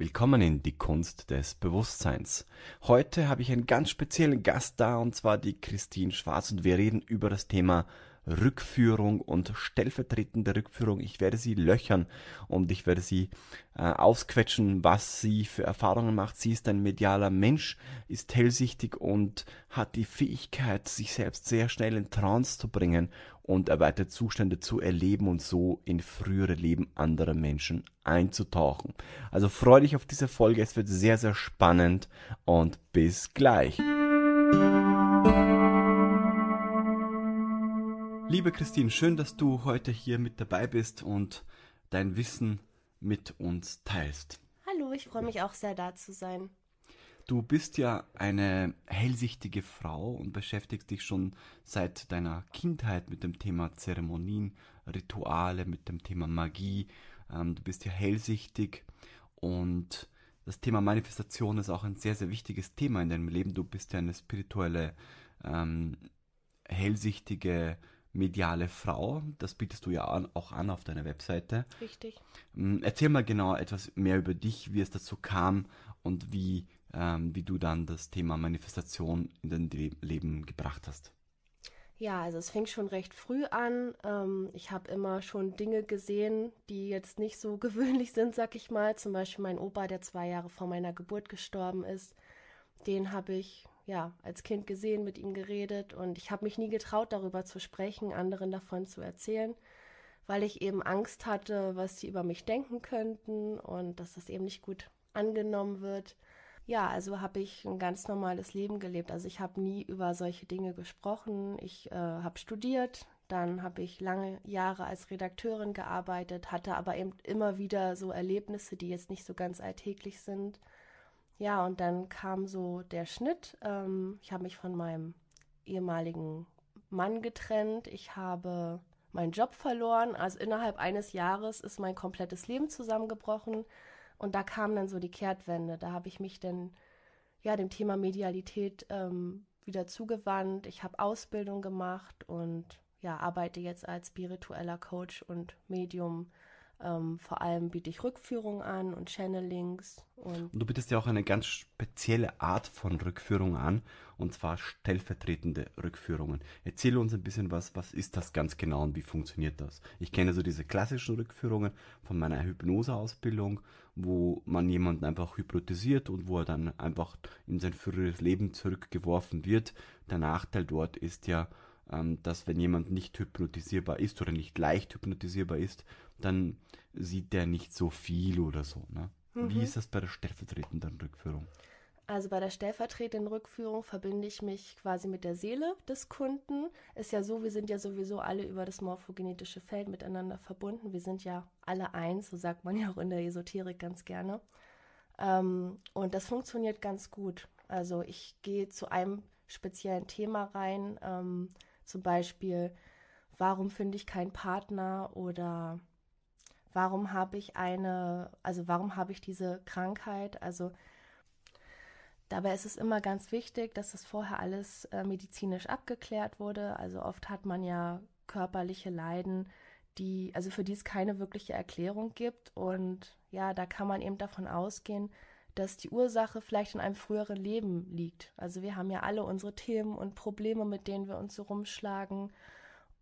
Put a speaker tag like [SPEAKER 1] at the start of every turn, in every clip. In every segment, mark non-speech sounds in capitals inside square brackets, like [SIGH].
[SPEAKER 1] Willkommen in die Kunst des Bewusstseins. Heute habe ich einen ganz speziellen Gast da und zwar die Christine Schwarz und wir reden über das Thema Rückführung und stellvertretende Rückführung. Ich werde sie löchern und ich werde sie äh, ausquetschen, was sie für Erfahrungen macht. Sie ist ein medialer Mensch, ist hellsichtig und hat die Fähigkeit, sich selbst sehr schnell in Trance zu bringen und erweiterte Zustände zu erleben und so in frühere Leben anderer Menschen einzutauchen. Also freue dich auf diese Folge, es wird sehr, sehr spannend und bis gleich. Liebe Christine, schön, dass du heute hier mit dabei bist und dein Wissen mit uns teilst.
[SPEAKER 2] Hallo, ich freue mich auch sehr da zu sein.
[SPEAKER 1] Du bist ja eine hellsichtige Frau und beschäftigst dich schon seit deiner Kindheit mit dem Thema Zeremonien, Rituale, mit dem Thema Magie. Ähm, du bist ja hellsichtig und das Thema Manifestation ist auch ein sehr, sehr wichtiges Thema in deinem Leben. Du bist ja eine spirituelle, ähm, hellsichtige mediale Frau. Das bietest du ja auch an auf deiner Webseite. Richtig. Mm, erzähl mal genau etwas mehr über dich, wie es dazu kam und wie, ähm, wie du dann das Thema Manifestation in dein Le Leben gebracht hast.
[SPEAKER 2] Ja, also es fing schon recht früh an. Ähm, ich habe immer schon Dinge gesehen, die jetzt nicht so [LAUGHS] gewöhnlich sind, sag ich mal. Zum Beispiel mein Opa, der zwei Jahre vor meiner Geburt gestorben ist. Den habe ich ja, als Kind gesehen, mit ihm geredet und ich habe mich nie getraut, darüber zu sprechen, anderen davon zu erzählen, weil ich eben Angst hatte, was sie über mich denken könnten und dass das eben nicht gut angenommen wird. Ja, also habe ich ein ganz normales Leben gelebt. Also ich habe nie über solche Dinge gesprochen. Ich äh, habe studiert, dann habe ich lange Jahre als Redakteurin gearbeitet, hatte aber eben immer wieder so Erlebnisse, die jetzt nicht so ganz alltäglich sind. Ja, und dann kam so der Schnitt. Ähm, ich habe mich von meinem ehemaligen Mann getrennt. Ich habe meinen Job verloren. Also innerhalb eines Jahres ist mein komplettes Leben zusammengebrochen. Und da kam dann so die Kehrtwende. Da habe ich mich dann ja dem Thema Medialität ähm, wieder zugewandt. Ich habe Ausbildung gemacht und ja, arbeite jetzt als spiritueller Coach und Medium ähm, vor allem biete ich Rückführung an und Channelings. Und,
[SPEAKER 1] und du bietest ja auch eine ganz spezielle Art von Rückführung an, und zwar stellvertretende Rückführungen. Erzähl uns ein bisschen was, was ist das ganz genau und wie funktioniert das? Ich kenne so diese klassischen Rückführungen von meiner Hypnoseausbildung, wo man jemanden einfach hypnotisiert und wo er dann einfach in sein früheres Leben zurückgeworfen wird. Der Nachteil dort ist ja, ähm, dass wenn jemand nicht hypnotisierbar ist oder nicht leicht hypnotisierbar ist, dann sieht der nicht so viel oder so. Ne? Mhm. Wie ist das bei der stellvertretenden Rückführung?
[SPEAKER 2] Also bei der stellvertretenden Rückführung verbinde ich mich quasi mit der Seele des Kunden. Ist ja so, wir sind ja sowieso alle über das morphogenetische Feld miteinander verbunden. Wir sind ja alle eins, so sagt man ja auch in der Esoterik ganz gerne. Ähm, und das funktioniert ganz gut. Also ich gehe zu einem speziellen Thema rein ähm, zum Beispiel, warum finde ich keinen Partner oder warum habe ich eine, also warum habe ich diese Krankheit? Also dabei ist es immer ganz wichtig, dass das vorher alles äh, medizinisch abgeklärt wurde. Also oft hat man ja körperliche Leiden, die, also für die es keine wirkliche Erklärung gibt. Und ja, da kann man eben davon ausgehen, dass die Ursache vielleicht in einem früheren Leben liegt. Also wir haben ja alle unsere Themen und Probleme, mit denen wir uns so rumschlagen.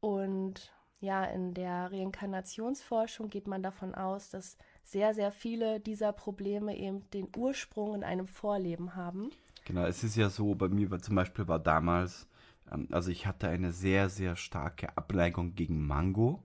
[SPEAKER 2] Und ja, in der Reinkarnationsforschung geht man davon aus, dass sehr, sehr viele dieser Probleme eben den Ursprung in einem Vorleben haben.
[SPEAKER 1] Genau, es ist ja so, bei mir war zum Beispiel war damals, ähm, also ich hatte eine sehr, sehr starke Ableigung gegen Mango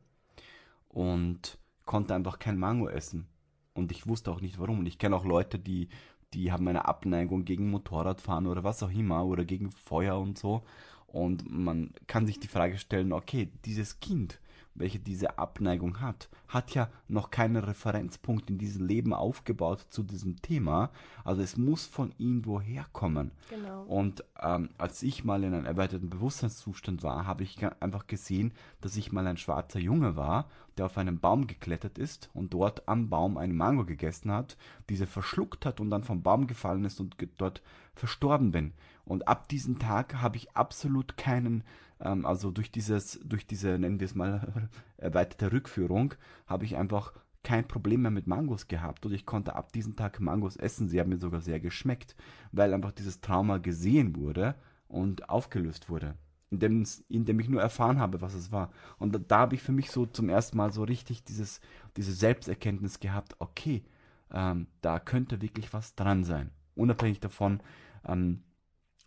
[SPEAKER 1] und konnte einfach kein Mango essen. Und ich wusste auch nicht warum. Und ich kenne auch Leute, die, die haben eine Abneigung gegen Motorradfahren oder was auch immer oder gegen Feuer und so. Und man kann sich die Frage stellen, okay, dieses Kind, welche diese Abneigung hat, hat ja noch keinen Referenzpunkt in diesem Leben aufgebaut zu diesem Thema. Also es muss von ihm woher kommen. Genau. Und ähm, als ich mal in einem erweiterten Bewusstseinszustand war, habe ich einfach gesehen, dass ich mal ein schwarzer Junge war, der auf einen Baum geklettert ist und dort am Baum eine Mango gegessen hat, diese verschluckt hat und dann vom Baum gefallen ist und dort verstorben bin. Und ab diesem Tag habe ich absolut keinen, ähm, also durch dieses, durch diese, nennen wir es mal, [LAUGHS] erweiterte Rückführung, habe ich einfach kein Problem mehr mit Mangos gehabt und ich konnte ab diesem Tag Mangos essen. Sie haben mir sogar sehr geschmeckt, weil einfach dieses Trauma gesehen wurde und aufgelöst wurde in dem ich nur erfahren habe, was es war. Und da, da habe ich für mich so zum ersten Mal so richtig dieses, diese Selbsterkenntnis gehabt, okay, ähm, da könnte wirklich was dran sein. Unabhängig davon, ähm,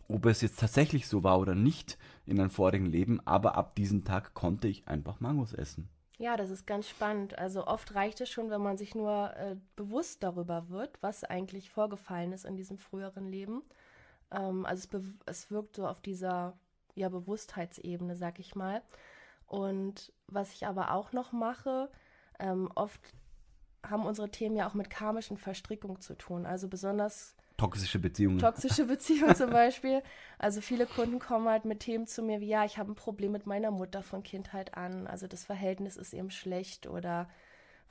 [SPEAKER 1] ob es jetzt tatsächlich so war oder nicht in einem vorigen Leben, aber ab diesem Tag konnte ich einfach Mangos essen.
[SPEAKER 2] Ja, das ist ganz spannend. Also oft reicht es schon, wenn man sich nur äh, bewusst darüber wird, was eigentlich vorgefallen ist in diesem früheren Leben. Ähm, also es, es wirkt so auf dieser ja, Bewusstheitsebene, sag ich mal. Und was ich aber auch noch mache, ähm, oft haben unsere Themen ja auch mit karmischen Verstrickungen zu tun. Also besonders
[SPEAKER 1] toxische Beziehungen. Toxische
[SPEAKER 2] [LAUGHS] Beziehungen zum Beispiel. Also viele Kunden kommen halt mit Themen zu mir wie, ja, ich habe ein Problem mit meiner Mutter von Kindheit an. Also das Verhältnis ist eben schlecht oder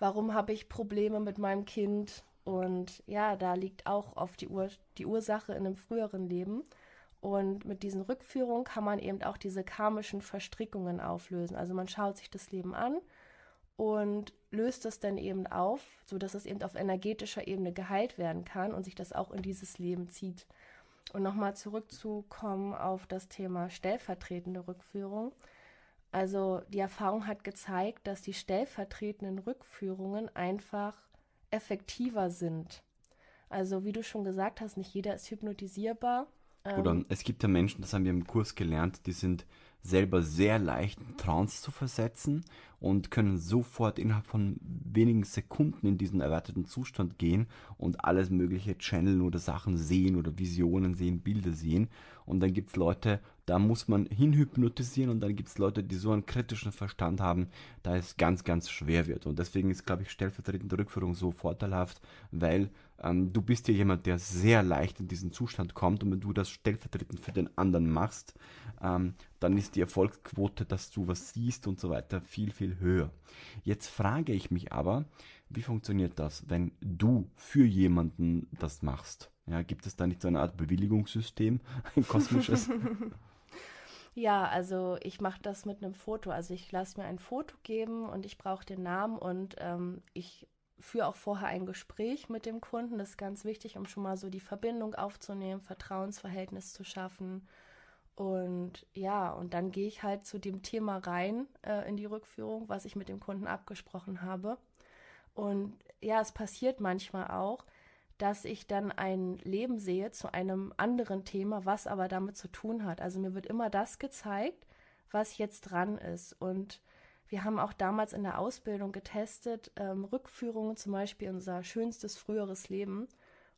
[SPEAKER 2] warum habe ich Probleme mit meinem Kind? Und ja, da liegt auch oft die, Ur die Ursache in einem früheren Leben. Und mit diesen Rückführungen kann man eben auch diese karmischen Verstrickungen auflösen. Also man schaut sich das Leben an und löst es dann eben auf, sodass es eben auf energetischer Ebene geheilt werden kann und sich das auch in dieses Leben zieht. Und nochmal zurückzukommen auf das Thema stellvertretende Rückführung. Also die Erfahrung hat gezeigt, dass die stellvertretenden Rückführungen einfach effektiver sind. Also wie du schon gesagt hast, nicht jeder ist hypnotisierbar oder ähm,
[SPEAKER 1] es gibt ja Menschen, das haben wir im Kurs gelernt, die sind selber sehr leicht in Trance zu versetzen und können sofort innerhalb von wenigen Sekunden in diesen erwarteten Zustand gehen und alles mögliche channeln oder Sachen sehen oder Visionen sehen, Bilder sehen. Und dann gibt es Leute, da muss man hinhypnotisieren und dann gibt es Leute, die so einen kritischen Verstand haben, da es ganz, ganz schwer wird. Und deswegen ist, glaube ich, stellvertretende Rückführung so vorteilhaft, weil ähm, du bist ja jemand, der sehr leicht in diesen Zustand kommt und wenn du das stellvertretend für den anderen machst, ähm, dann ist die Erfolgsquote, dass du was siehst und so weiter, viel, viel höher. Jetzt frage ich mich aber, wie funktioniert das, wenn du für jemanden das machst? Ja, gibt es da nicht so eine Art Bewilligungssystem, [LAUGHS] ein kosmisches? [LAUGHS]
[SPEAKER 2] Ja, also ich mache das mit einem Foto. Also ich lasse mir ein Foto geben und ich brauche den Namen und ähm, ich führe auch vorher ein Gespräch mit dem Kunden. Das ist ganz wichtig, um schon mal so die Verbindung aufzunehmen, Vertrauensverhältnis zu schaffen. Und ja, und dann gehe ich halt zu dem Thema rein äh, in die Rückführung, was ich mit dem Kunden abgesprochen habe. Und ja, es passiert manchmal auch, dass ich dann ein Leben sehe zu einem anderen Thema, was aber damit zu tun hat. Also mir wird immer das gezeigt, was jetzt dran ist. Und wir haben auch damals in der Ausbildung getestet, ähm, Rückführungen zum Beispiel in unser schönstes früheres Leben.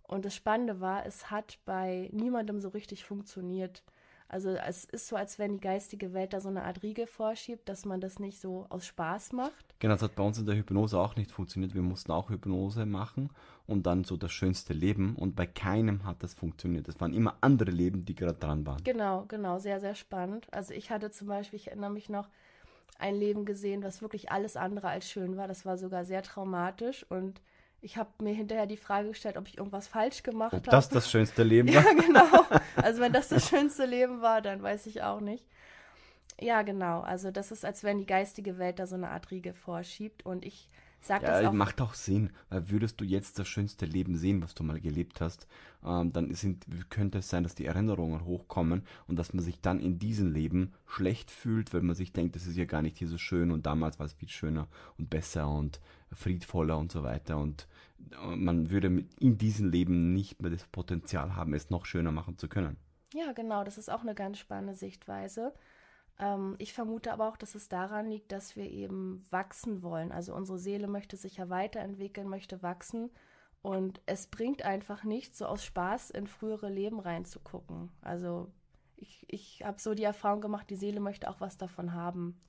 [SPEAKER 2] Und das Spannende war, es hat bei niemandem so richtig funktioniert. Also es ist so, als wenn die geistige Welt da so eine Art Riegel vorschiebt, dass man das nicht so aus Spaß macht.
[SPEAKER 1] Genau, das hat bei uns in der Hypnose auch nicht funktioniert. Wir mussten auch Hypnose machen und dann so das schönste Leben und bei keinem hat das funktioniert. Es waren immer andere Leben, die gerade dran waren.
[SPEAKER 2] Genau, genau, sehr, sehr spannend. Also ich hatte zum Beispiel, ich erinnere mich noch, ein Leben gesehen, was wirklich alles andere als schön war. Das war sogar sehr traumatisch und ich habe mir hinterher die Frage gestellt, ob ich irgendwas falsch gemacht habe. Ob das das schönste Leben war. ja, [LAUGHS] genau. [LAUGHS] Also wenn das das schönste Leben war, dann weiß ich auch nicht. Ja, genau. Also das ist, als wenn die geistige Welt da so eine Art Riegel vorschiebt. Und ich Sag ja, das auch. macht
[SPEAKER 1] auch Sinn, weil würdest du jetzt das schönste Leben sehen, was du mal gelebt hast, ähm, dann sind, könnte es sein, dass die Erinnerungen hochkommen und dass man sich dann in diesem Leben schlecht fühlt, weil man sich denkt, das ist ja gar nicht hier so schön und damals war es viel schöner und besser und friedvoller und so weiter und äh, man würde in diesem Leben nicht mehr das Potenzial haben, es noch schöner machen zu können.
[SPEAKER 2] Ja, genau, das ist auch eine ganz spannende Sichtweise. Ähm, ich vermute aber auch, dass es daran liegt, dass wir eben wachsen wollen. Also unsere Seele möchte sich ja weiterentwickeln, möchte wachsen. Und es bringt einfach nichts, so aus Spaß in frühere Leben reinzugucken. Also ich, ich habe so die Erfahrung gemacht, die Seele möchte auch was davon haben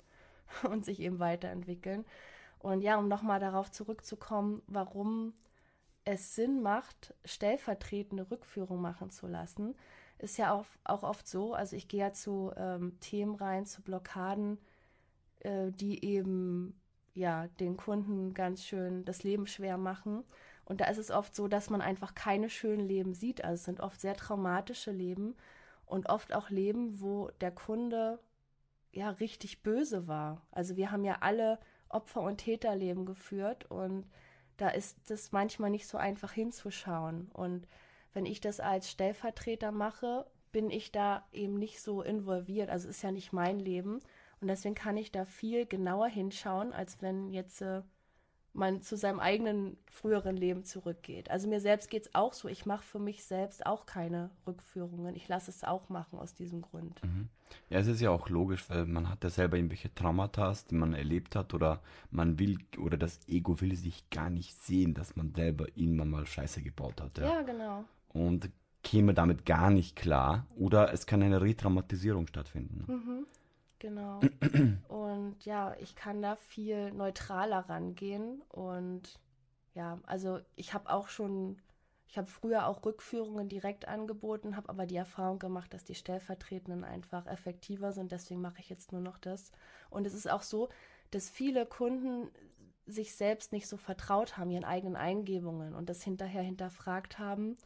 [SPEAKER 2] [LAUGHS] und sich eben weiterentwickeln. Und ja, um nochmal darauf zurückzukommen, warum es Sinn macht, stellvertretende Rückführung machen zu lassen ist ja auch, auch oft so, also ich gehe ja zu ähm, Themen rein, zu Blockaden, äh, die eben ja den Kunden ganz schön das Leben schwer machen. Und da ist es oft so, dass man einfach keine schönen Leben sieht. Also es sind oft sehr traumatische Leben und oft auch Leben, wo der Kunde ja richtig böse war. Also wir haben ja alle Opfer- und Täterleben geführt und da ist es manchmal nicht so einfach hinzuschauen. Und wenn ich das als Stellvertreter mache, bin ich da eben nicht so involviert. Also ist ja nicht mein Leben. Und deswegen kann ich da viel genauer hinschauen, als wenn jetzt äh, man zu seinem eigenen früheren Leben zurückgeht. Also mir selbst geht es auch so. Ich mache für mich selbst auch keine Rückführungen. Ich lasse es auch machen aus diesem Grund.
[SPEAKER 1] Mhm. Ja, es ist ja auch logisch, weil man hat ja selber irgendwelche Traumata, die man erlebt hat oder man will oder das Ego will sich gar nicht sehen, dass man selber irgendwann mal Scheiße gebaut hat. Ja, ja genau und käme damit gar nicht klar oder es kann eine Retraumatisierung stattfinden.
[SPEAKER 2] Mhm. Genau. [CLEARS THROAT] Und ja, ich kann da viel neutraler rangehen und ja, also ich habe auch schon, ich habe früher auch Rückführungen direkt angeboten, habe aber die Erfahrung gemacht, dass die Stellvertretenden einfach effektiver sind, deswegen mache ich jetzt nur noch das. Und es ist auch so, dass viele Kunden sich selbst nicht so vertraut haben, ihren eigenen Eingebungen und das hinterher hinterfragt haben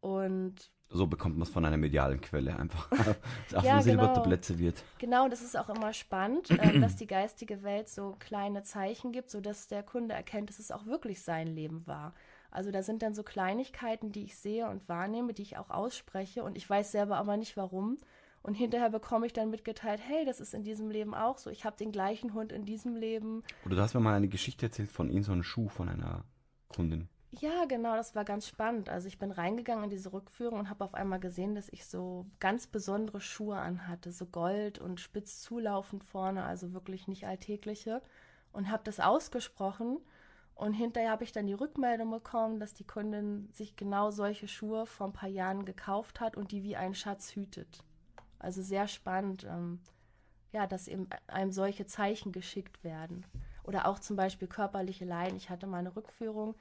[SPEAKER 2] und
[SPEAKER 1] so bekommt man es von einer medialen Quelle einfach. [LAUGHS] [LAUGHS] Auf ja, eine Silbertablette genau. wird.
[SPEAKER 2] Genau, das ist auch immer spannend, [CLEARS THROAT] äh, dass die geistige Welt so kleine Zeichen gibt, sodass der Kunde erkennt, dass es auch wirklich sein Leben war. Also da sind dann so Kleinigkeiten, die ich sehe und wahrnehme, die ich auch ausspreche und ich weiß selber aber nicht warum. Und hinterher bekomme ich dann mitgeteilt, hey, das ist in diesem Leben auch so. Ich habe den gleichen Hund in diesem Leben. Oder du
[SPEAKER 1] hast mir mal eine Geschichte erzählt von ihm, so einen Schuh von einer Kundin.
[SPEAKER 2] Ja, genau, das war ganz spannend. Also ich bin reingegangen in diese Rückführung und habe auf einmal gesehen, dass ich so ganz besondere Schuhe anhatte, so gold und spitz zulaufend vorne, also wirklich nicht alltägliche. Und habe das ausgesprochen und hinterher habe ich dann die Rückmeldung bekommen, dass die Kundin sich genau solche Schuhe vor ein paar Jahren gekauft hat und die wie ein Schatz hütet. Also sehr spannend, ähm, ja, dass eben einem solche Zeichen geschickt werden. Oder auch zum Beispiel körperliche Leiden. Ich hatte mal eine Rückführung,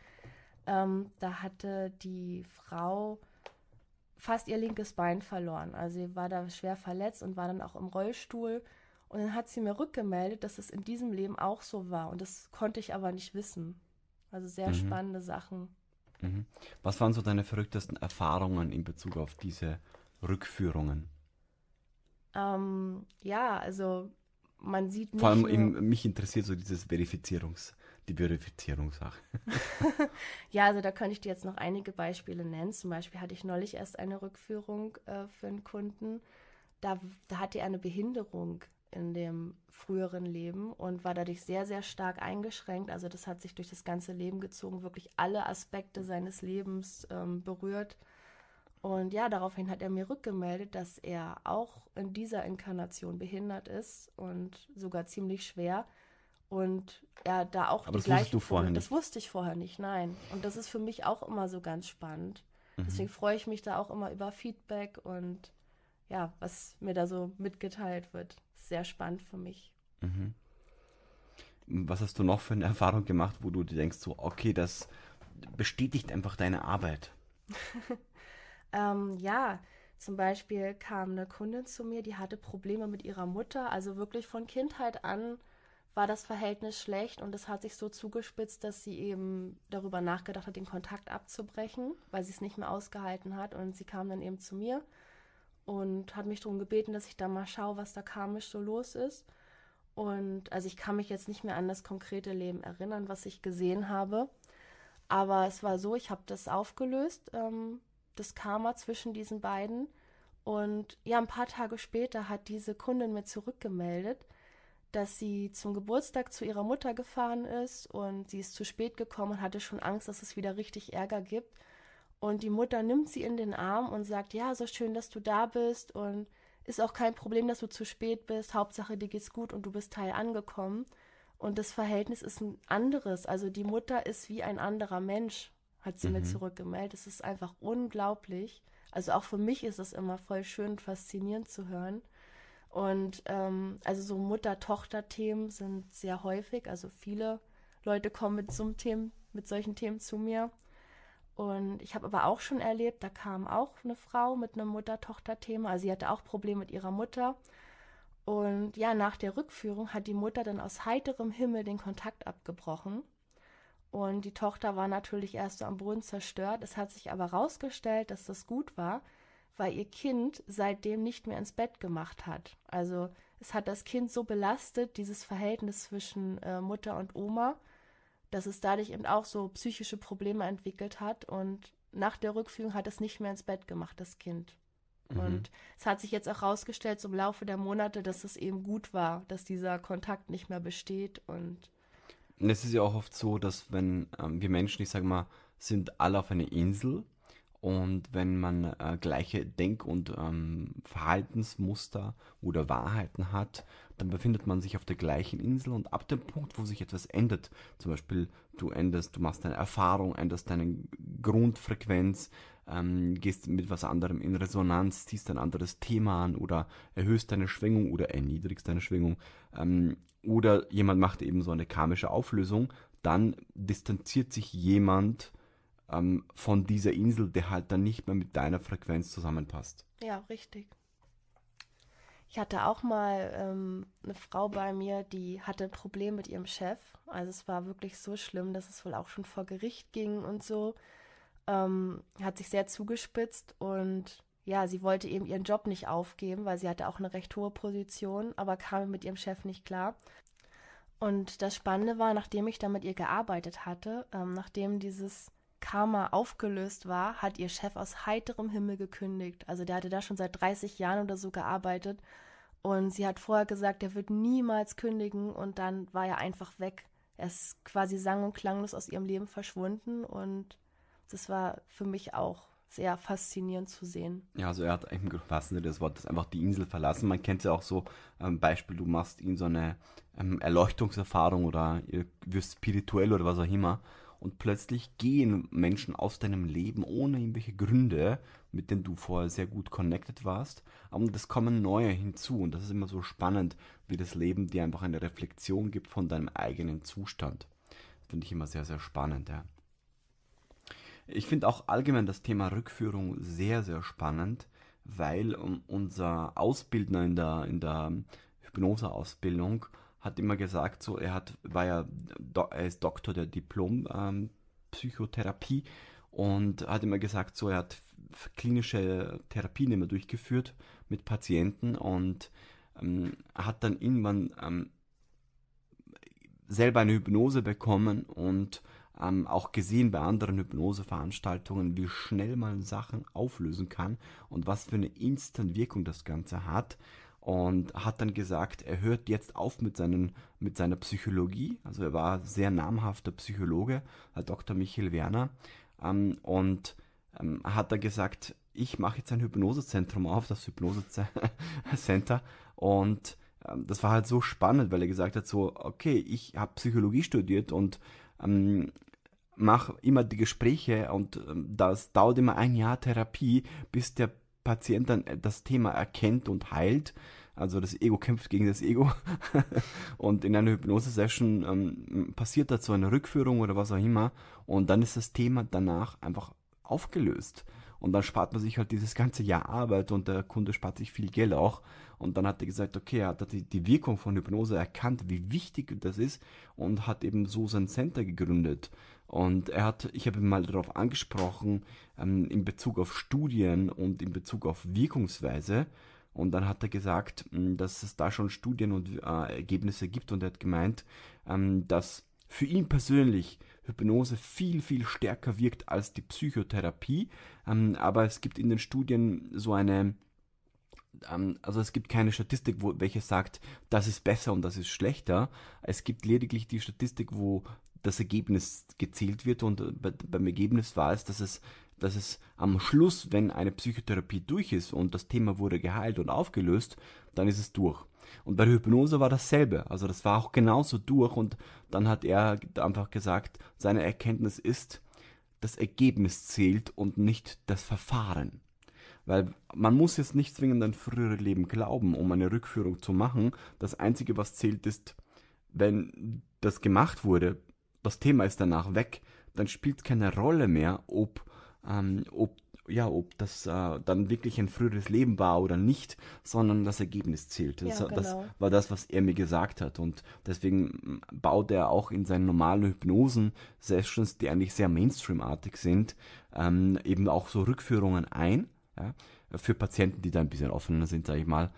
[SPEAKER 2] ähm, da hatte die Frau fast ihr linkes Bein verloren. Also sie war da schwer verletzt und war dann auch im Rollstuhl. Und dann hat sie mir rückgemeldet, dass es in diesem Leben auch so war. Und das konnte ich aber nicht wissen. Also sehr mhm. spannende Sachen.
[SPEAKER 1] Mhm. Was waren so deine verrücktesten Erfahrungen in Bezug auf diese Rückführungen?
[SPEAKER 2] Ähm, ja, also man sieht. Vor allem, im,
[SPEAKER 1] mich interessiert so dieses Verifizierungs- die Verifizierungssache. [LAUGHS]
[SPEAKER 2] ja, also da könnte ich dir jetzt noch einige Beispiele nennen. Zum Beispiel hatte ich neulich erst eine Rückführung äh, für einen Kunden. Da, da hatte er eine Behinderung in dem früheren Leben und war dadurch sehr, sehr stark eingeschränkt. Also das hat sich durch das ganze Leben gezogen, wirklich alle Aspekte seines Lebens ähm, berührt. Und ja, daraufhin hat er mir rückgemeldet, dass er auch in dieser Inkarnation behindert ist und sogar ziemlich schwer und ja, da auch. Aber das wusstest du vorher nicht. Das wusste ich vorher nicht, nein. Und das ist für mich auch immer so ganz spannend. Mhm. Deswegen freue ich mich da auch immer über Feedback und ja, was mir da so mitgeteilt wird. Sehr spannend für mich.
[SPEAKER 1] Mhm. Was hast du noch für eine Erfahrung gemacht, wo du dir denkst, so, okay, das bestätigt einfach deine Arbeit? [LAUGHS]
[SPEAKER 2] ähm, ja, zum Beispiel kam eine Kundin zu mir, die hatte Probleme mit ihrer Mutter, also wirklich von Kindheit an war das Verhältnis schlecht und es hat sich so zugespitzt, dass sie eben darüber nachgedacht hat, den Kontakt abzubrechen, weil sie es nicht mehr ausgehalten hat. Und sie kam dann eben zu mir und hat mich darum gebeten, dass ich da mal schaue, was da karmisch so los ist. Und also ich kann mich jetzt nicht mehr an das konkrete Leben erinnern, was ich gesehen habe. Aber es war so, ich habe das aufgelöst, ähm, das Karma zwischen diesen beiden. Und ja, ein paar Tage später hat diese Kundin mir zurückgemeldet, dass sie zum Geburtstag zu ihrer Mutter gefahren ist und sie ist zu spät gekommen und hatte schon Angst, dass es wieder richtig Ärger gibt. Und die Mutter nimmt sie in den Arm und sagt, ja, so schön, dass du da bist und ist auch kein Problem, dass du zu spät bist. Hauptsache, dir geht's gut und du bist teil angekommen. Und das Verhältnis ist ein anderes. Also die Mutter ist wie ein anderer Mensch, hat sie mhm. mir zurückgemeldet. Es ist einfach unglaublich. Also auch für mich ist es immer voll schön und faszinierend zu hören. Und ähm, also so Mutter-Tochter-Themen sind sehr häufig. Also viele Leute kommen mit, so Themen, mit solchen Themen zu mir. Und ich habe aber auch schon erlebt, da kam auch eine Frau mit einem Mutter-Tochter-Thema. Also sie hatte auch Probleme mit ihrer Mutter. Und ja, nach der Rückführung hat die Mutter dann aus heiterem Himmel den Kontakt abgebrochen. Und die Tochter war natürlich erst so am Boden zerstört. Es hat sich aber herausgestellt, dass das gut war, weil ihr Kind seitdem nicht mehr ins Bett gemacht hat. Also es hat das Kind so belastet, dieses Verhältnis zwischen äh, Mutter und Oma, dass es dadurch eben auch so psychische Probleme entwickelt hat. Und nach der Rückführung hat es nicht mehr ins Bett gemacht, das Kind. Mhm. Und es hat sich jetzt auch rausgestellt, so im Laufe der Monate, dass es eben gut war, dass dieser Kontakt nicht mehr besteht. Und
[SPEAKER 1] es ist ja auch oft so, dass wenn ähm, wir Menschen, ich sage mal, sind alle auf einer Insel und wenn man äh, gleiche Denk- und ähm, Verhaltensmuster oder Wahrheiten hat, dann befindet man sich auf der gleichen Insel und ab dem Punkt, wo sich etwas ändert, zum Beispiel du änderst, du machst deine Erfahrung, änderst deine Grundfrequenz, ähm, gehst mit was anderem in Resonanz, ziehst ein anderes Thema an oder erhöhst deine Schwingung oder erniedrigst deine Schwingung ähm, oder jemand macht eben so eine karmische Auflösung, dann distanziert sich jemand ähm, von dieser Insel, der halt dann nicht mehr mit deiner Frequenz zusammenpasst.
[SPEAKER 2] Ja, richtig. Ich hatte auch mal ähm, eine Frau bei mir, die hatte ein Problem mit ihrem Chef. Also es war wirklich so schlimm, dass es wohl auch schon vor Gericht ging und so. Ähm, hat sich sehr zugespitzt und ja, sie wollte eben ihren Job nicht aufgeben, weil sie hatte auch eine recht hohe Position, aber kam mit ihrem Chef nicht klar. Und das Spannende war, nachdem ich da mit ihr gearbeitet hatte, ähm, nachdem dieses Karma aufgelöst war, hat ihr Chef aus heiterem Himmel gekündigt. Also der hatte da schon seit 30 Jahren oder so gearbeitet. Und sie hat vorher gesagt, er wird niemals kündigen und dann war er einfach weg. Er ist quasi sang- und klanglos aus ihrem Leben verschwunden und das war für mich auch sehr faszinierend zu sehen.
[SPEAKER 1] Ja, also er hat im Passende des Wortes einfach die Insel verlassen. Man kennt ja auch so, ähm, Beispiel, du machst ihm so eine ähm, Erleuchtungserfahrung oder ihr wirst spirituell oder was auch immer und plötzlich gehen Menschen aus deinem Leben ohne irgendwelche Gründe, mit denen du vorher sehr gut connected warst, aber es kommen neue hinzu und das ist immer so spannend, wie das Leben dir einfach eine Reflexion gibt von deinem eigenen Zustand. Das Finde ich immer sehr, sehr spannend, ja. Ich finde auch allgemein das Thema Rückführung sehr, sehr spannend, weil ähm, unser Ausbildner in der, in der Hypnoseausbildung hat immer gesagt, so er hat, war ja, er ist Doktor der Diplom-Psychotherapie ähm, und hat immer gesagt, so er hat klinische Therapien immer durchgeführt mit Patienten und ähm, hat dann irgendwann ähm, selber eine Hypnose bekommen und ähm, auch gesehen bei anderen Hypnoseveranstaltungen, wie schnell man Sachen auflösen kann und was für eine Instant-Wirkung das Ganze hat und hat dann gesagt, er hört jetzt auf mit, seinen, mit seiner Psychologie. Also er war sehr namhafter Psychologe, Herr Dr. Michael Werner, ähm, und ähm, hat dann gesagt, ich mache jetzt ein Hypnosezentrum auf, das Hypnosecenter. [LAUGHS] Und ähm, das war halt so spannend, weil er gesagt hat, so, okay, ich habe Psychologie studiert und ähm, mache immer die Gespräche und ähm, das dauert immer ein Jahr Therapie, bis der Patient dann äh, das Thema erkennt und heilt. Also das Ego kämpft gegen das Ego. [LAUGHS] und in einer Hypnose-Session ähm, passiert dazu eine Rückführung oder was auch immer. Und dann ist das Thema danach einfach aufgelöst. Und dann spart man sich halt dieses ganze Jahr Arbeit und der Kunde spart sich viel Geld auch. Und dann hat er gesagt, okay, er hat die, die Wirkung von Hypnose erkannt, wie wichtig das ist und hat eben so sein Center gegründet. Und er hat, ich habe ihn mal darauf angesprochen, ähm, in Bezug auf Studien und in Bezug auf Wirkungsweise. Und dann hat er gesagt, hm, dass es da schon Studien und äh, Ergebnisse gibt und er hat gemeint, ähm, dass für ihn persönlich Hypnose viel, viel stärker wirkt als die Psychotherapie. Ähm, aber es gibt in den Studien so eine, ähm, also es gibt keine Statistik, wo, welche sagt, das ist besser und das ist schlechter. Es gibt lediglich die Statistik, wo das Ergebnis gezählt wird und äh, beim Ergebnis war es, dass es dass es am Schluss, wenn eine Psychotherapie durch ist und das Thema wurde geheilt und aufgelöst, dann ist es durch. Und bei der Hypnose war dasselbe. Also das war auch genauso durch und dann hat er einfach gesagt, seine Erkenntnis ist, das Ergebnis zählt und nicht das Verfahren. Weil man muss jetzt nicht zwingend an frühere Leben glauben, um eine Rückführung zu machen. Das Einzige, was zählt, ist, wenn das gemacht wurde, das Thema ist danach weg, dann spielt keine Rolle mehr, ob, ähm, ob ja, ob das äh, dann wirklich ein früheres Leben war oder nicht, sondern das Ergebnis zählt. Das, ja, genau. das, war das, was er mir gesagt hat. Und deswegen mm, baut er auch in seinen normalen Hypnosen Sessions, die eigentlich sehr Mainstream-artig sind, ähm, eben auch so Rückführungen ein. Ja, für Patienten, die da ein bisschen offener sind, sage ich mal.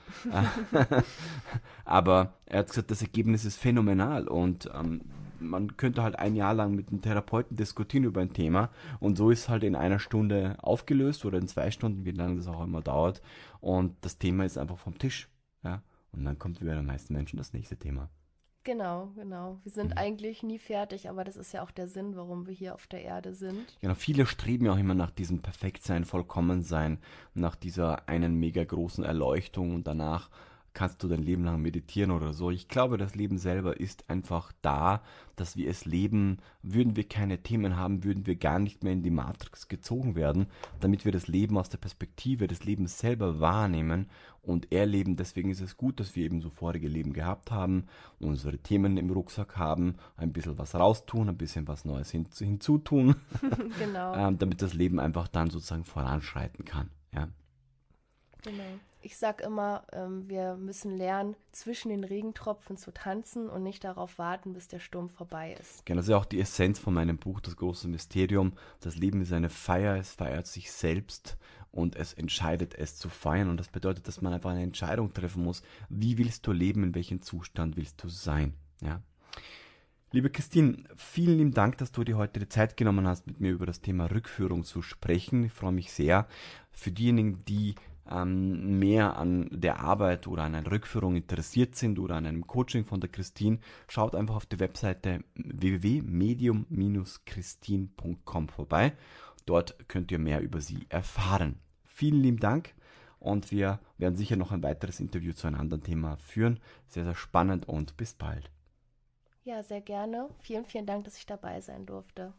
[SPEAKER 1] [LAUGHS] [LAUGHS] Aber er hat gesagt, das Ergebnis ist phänomenal und ähm, man könnte halt ein Jahr lang mit einem Therapeuten diskutieren über ein Thema und so ist halt in einer Stunde aufgelöst oder in zwei Stunden, wie lange das auch immer dauert und das Thema ist einfach vom Tisch. Ja? Und dann kommt wie bei den meisten Menschen das nächste Thema.
[SPEAKER 2] Genau, genau. Wir sind mhm. eigentlich nie fertig, aber das ist ja auch der Sinn, warum wir hier auf der Erde sind.
[SPEAKER 1] Genau, viele streben ja auch immer nach diesem Perfektsein, Vollkommensein, nach dieser einen mega großen Erleuchtung und danach kannst du dein Leben lang meditieren oder so. Ich glaube, das Leben selber ist einfach da, dass wir es leben. Würden wir keine Themen haben, würden wir gar nicht mehr in die Matrix gezogen werden, damit wir das Leben aus der Perspektive des Lebens selber wahrnehmen und erleben. Deswegen ist es gut, dass wir eben so vorige Leben gehabt haben, unsere Themen im Rucksack haben, ein bisschen was raustun, ein bisschen was Neues hin hinzutun, [LAUGHS] genau. ähm, damit das Leben einfach dann sozusagen voranschreiten kann. Ja.
[SPEAKER 2] Genau. Ich sag immer, ähm, wir müssen lernen, zwischen den Regentropfen zu tanzen und nicht darauf warten, bis der Sturm vorbei ist.
[SPEAKER 1] Genau, das ist ja auch die Essenz von meinem Buch, Das große Mysterium. Das Leben ist eine Feier, es feiert sich selbst und es entscheidet, es zu feiern. Und das bedeutet, dass man einfach eine Entscheidung treffen muss. Wie willst du leben? In welchem Zustand willst du sein? Ja. Liebe Christine, vielen lieben Dank, dass du dir heute die Zeit genommen hast, mit mir über das Thema Rückführung zu sprechen. Ich freue mich sehr. Für diejenigen, die ähm, mehr an der Arbeit oder an einer Rückführung interessiert sind oder an einem Coaching von der Christine, schaut einfach auf die Webseite www.medium-christine.com vorbei. Dort könnt ihr mehr über sie erfahren. Vielen lieben Dank und wir werden sicher noch ein weiteres Interview zu einem anderen Thema führen. Sehr, sehr spannend und bis bald.
[SPEAKER 2] Ja, sehr gerne. Vielen, vielen Dank, dass ich dabei sein durfte.